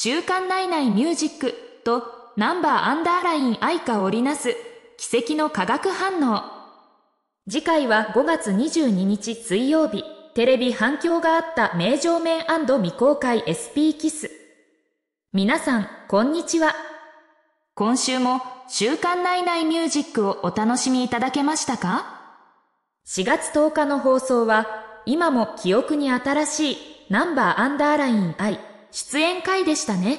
週刊ナイナイミュージックとナンバーアンダーライン愛花織りなす奇跡の化学反応。次回は5月22日水曜日、テレビ反響があった名城面未公開 SP キス。皆さん、こんにちは。今週も週刊ナイナイミュージックをお楽しみいただけましたか ?4 月10日の放送は、今も記憶に新しいナンバーアンダーライン愛。出演会でしたね。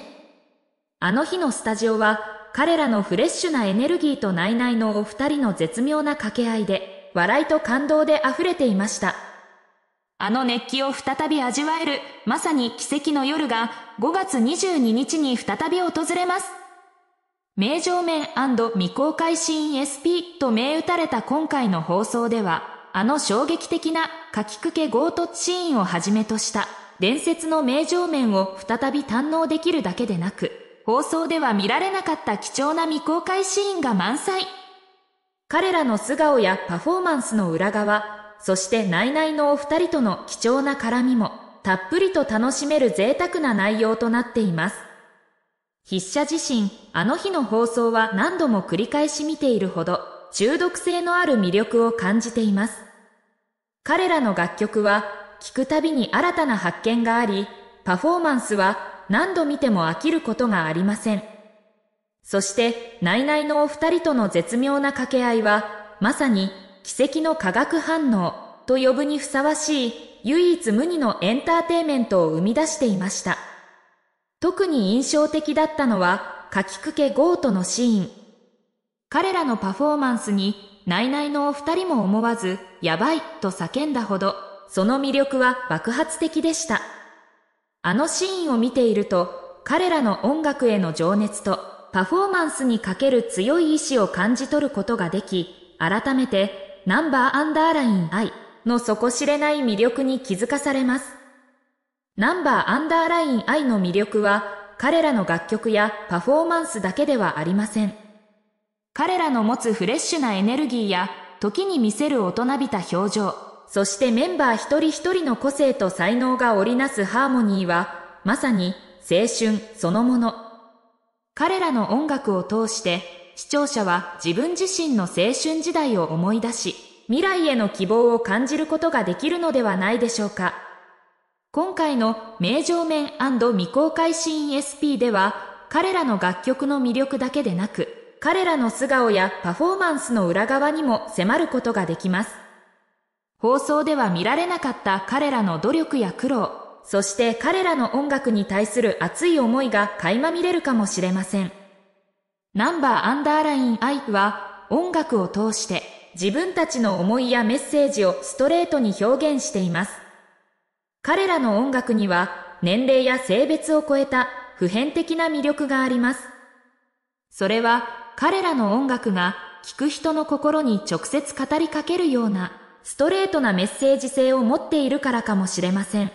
あの日のスタジオは彼らのフレッシュなエネルギーとナイナイのお二人の絶妙な掛け合いで、笑いと感動で溢れていました。あの熱気を再び味わえる、まさに奇跡の夜が5月22日に再び訪れます。名場面未公開シーン SP と銘打たれた今回の放送では、あの衝撃的な書きくけ強突シーンをはじめとした伝説の名場面を再び堪能できるだけでなく、放送では見られなかった貴重な未公開シーンが満載。彼らの素顔やパフォーマンスの裏側、そしてナイナイのお二人との貴重な絡みも、たっぷりと楽しめる贅沢な内容となっています。筆者自身、あの日の放送は何度も繰り返し見ているほど、中毒性のある魅力を感じています。彼らの楽曲は聞くたびに新たな発見があり、パフォーマンスは何度見ても飽きることがありません。そして、内々のお二人との絶妙な掛け合いは、まさに奇跡の化学反応と呼ぶにふさわしい唯一無二のエンターテイメントを生み出していました。特に印象的だったのは、かきくけゴートのシーン。彼らのパフォーマンスに、内々のお二人も思わず、やばいと叫んだほど、その魅力は爆発的でした。あのシーンを見ていると、彼らの音楽への情熱とパフォーマンスにかける強い意志を感じ取ることができ、改めてナンバーアンダーライン I の底知れない魅力に気づかされます。ナンバーアンダーライン I の魅力は彼らの楽曲やパフォーマンスだけではありません。彼らの持つフレッシュなエネルギーや時に見せる大人びた表情、そしてメンバー一人一人の個性と才能が織りなすハーモニーは、まさに青春そのもの。彼らの音楽を通して、視聴者は自分自身の青春時代を思い出し、未来への希望を感じることができるのではないでしょうか。今回の名城面未公開シーン SP では、彼らの楽曲の魅力だけでなく、彼らの素顔やパフォーマンスの裏側にも迫ることができます。放送では見られなかった彼らの努力や苦労、そして彼らの音楽に対する熱い思いが垣間見れるかもしれません。ナンバーアンダーラインアイは音楽を通して自分たちの思いやメッセージをストレートに表現しています。彼らの音楽には年齢や性別を超えた普遍的な魅力があります。それは彼らの音楽が聴く人の心に直接語りかけるようなストレートなメッセージ性を持っているからかもしれません。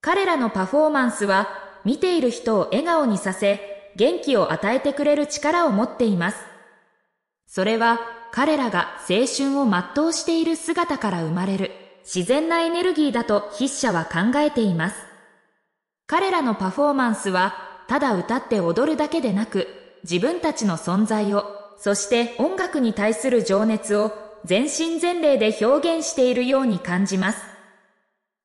彼らのパフォーマンスは見ている人を笑顔にさせ、元気を与えてくれる力を持っています。それは彼らが青春を全うしている姿から生まれる自然なエネルギーだと筆者は考えています。彼らのパフォーマンスはただ歌って踊るだけでなく自分たちの存在を、そして音楽に対する情熱を全身全霊で表現しているように感じます。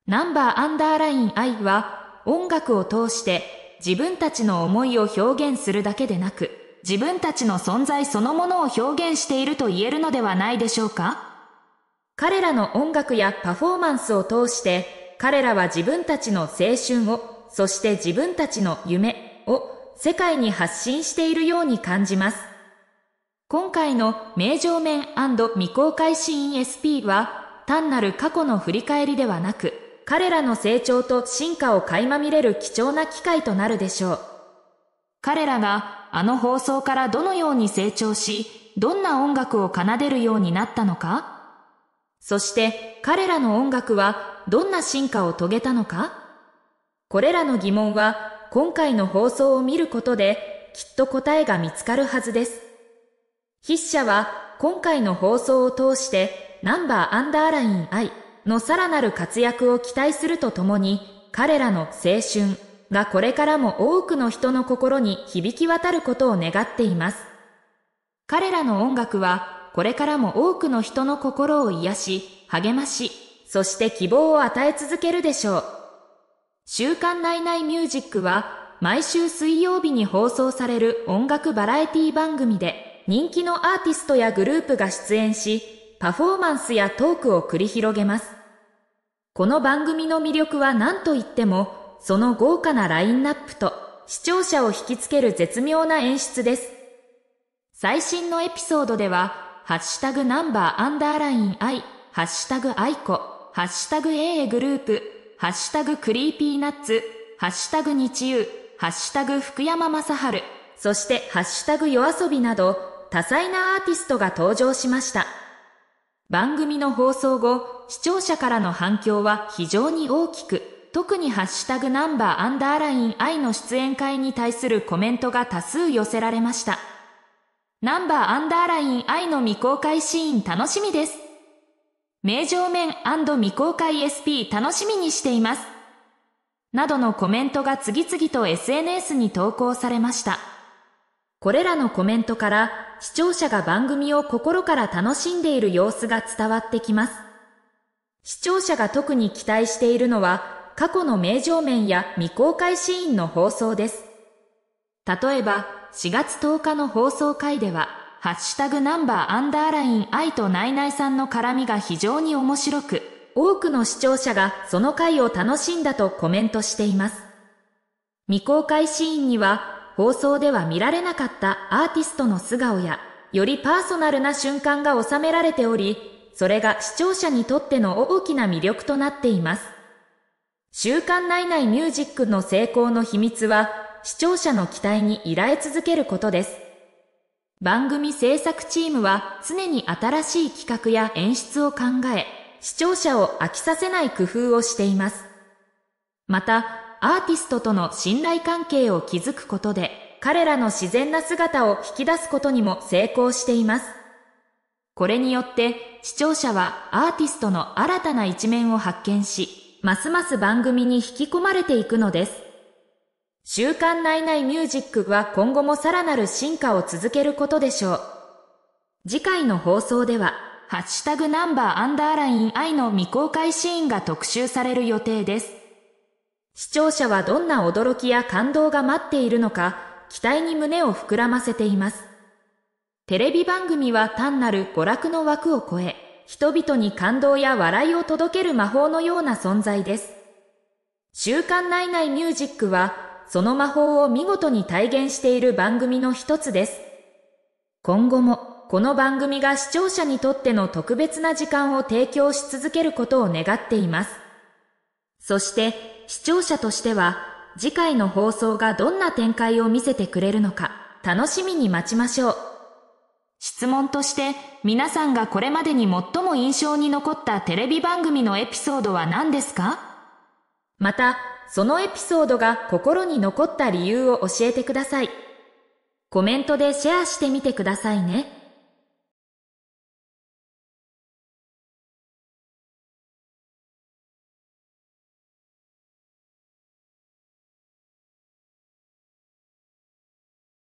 ナンバーアンダーライン I は音楽を通して自分たちの思いを表現するだけでなく、自分たちの存在そのものを表現していると言えるのではないでしょうか彼らの音楽やパフォーマンスを通して、彼らは自分たちの青春を、そして自分たちの夢を世界に発信しているように感じます。今回の名城面未公開シーン SP は単なる過去の振り返りではなく彼らの成長と進化を垣間見れる貴重な機会となるでしょう彼らがあの放送からどのように成長しどんな音楽を奏でるようになったのかそして彼らの音楽はどんな進化を遂げたのかこれらの疑問は今回の放送を見ることできっと答えが見つかるはずです。筆者は今回の放送を通してナンバーアンダーライン I のさらなる活躍を期待するとともに彼らの青春がこれからも多くの人の心に響き渡ることを願っています。彼らの音楽はこれからも多くの人の心を癒し、励まし、そして希望を与え続けるでしょう。週刊ナイナイミュージックは毎週水曜日に放送される音楽バラエティ番組で人気のアーティストやグループが出演し、パフォーマンスやトークを繰り広げます。この番組の魅力は何と言っても、その豪華なラインナップと視聴者を引きつける絶妙な演出です。最新のエピソードでは、ハッシュタグナンバーアンダーライン I、ハッシュタグアイコ、ハッシュタグ AA グループ、ハッシュタグクリーピーナッツ、ハッシュタグ日遊、ハッシュタグ福山雅治、そしてハッシュタグ夜遊びなど、多彩なアーティストが登場しました。番組の放送後、視聴者からの反響は非常に大きく、特にハッシュタグナンバーアンダーライン愛の出演会に対するコメントが多数寄せられました。ナンバーアンダーライン愛の未公開シーン楽しみです。名城面未公開 SP 楽しみにしています。などのコメントが次々と SNS に投稿されました。これらのコメントから視聴者が番組を心から楽しんでいる様子が伝わってきます。視聴者が特に期待しているのは過去の名場面や未公開シーンの放送です。例えば4月10日の放送回ではハッシュタグナンバーアンダーライン愛とナイナイさんの絡みが非常に面白く多くの視聴者がその回を楽しんだとコメントしています。未公開シーンには放送では見られなかったアーティストの素顔や、よりパーソナルな瞬間が収められており、それが視聴者にとっての大きな魅力となっています。週刊内内ミュージックの成功の秘密は、視聴者の期待に依頼続けることです。番組制作チームは常に新しい企画や演出を考え、視聴者を飽きさせない工夫をしています。また、アーティストとの信頼関係を築くことで、彼らの自然な姿を引き出すことにも成功しています。これによって、視聴者はアーティストの新たな一面を発見し、ますます番組に引き込まれていくのです。週刊ナイナイミュージックは今後もさらなる進化を続けることでしょう。次回の放送では、ハッシュタグナンバーアンダーライン I の未公開シーンが特集される予定です。視聴者はどんな驚きや感動が待っているのか、期待に胸を膨らませています。テレビ番組は単なる娯楽の枠を超え、人々に感動や笑いを届ける魔法のような存在です。週刊ナイナイミュージックは、その魔法を見事に体現している番組の一つです。今後も、この番組が視聴者にとっての特別な時間を提供し続けることを願っています。そして、視聴者としては次回の放送がどんな展開を見せてくれるのか楽しみに待ちましょう。質問として皆さんがこれまでに最も印象に残ったテレビ番組のエピソードは何ですかまた、そのエピソードが心に残った理由を教えてください。コメントでシェアしてみてくださいね。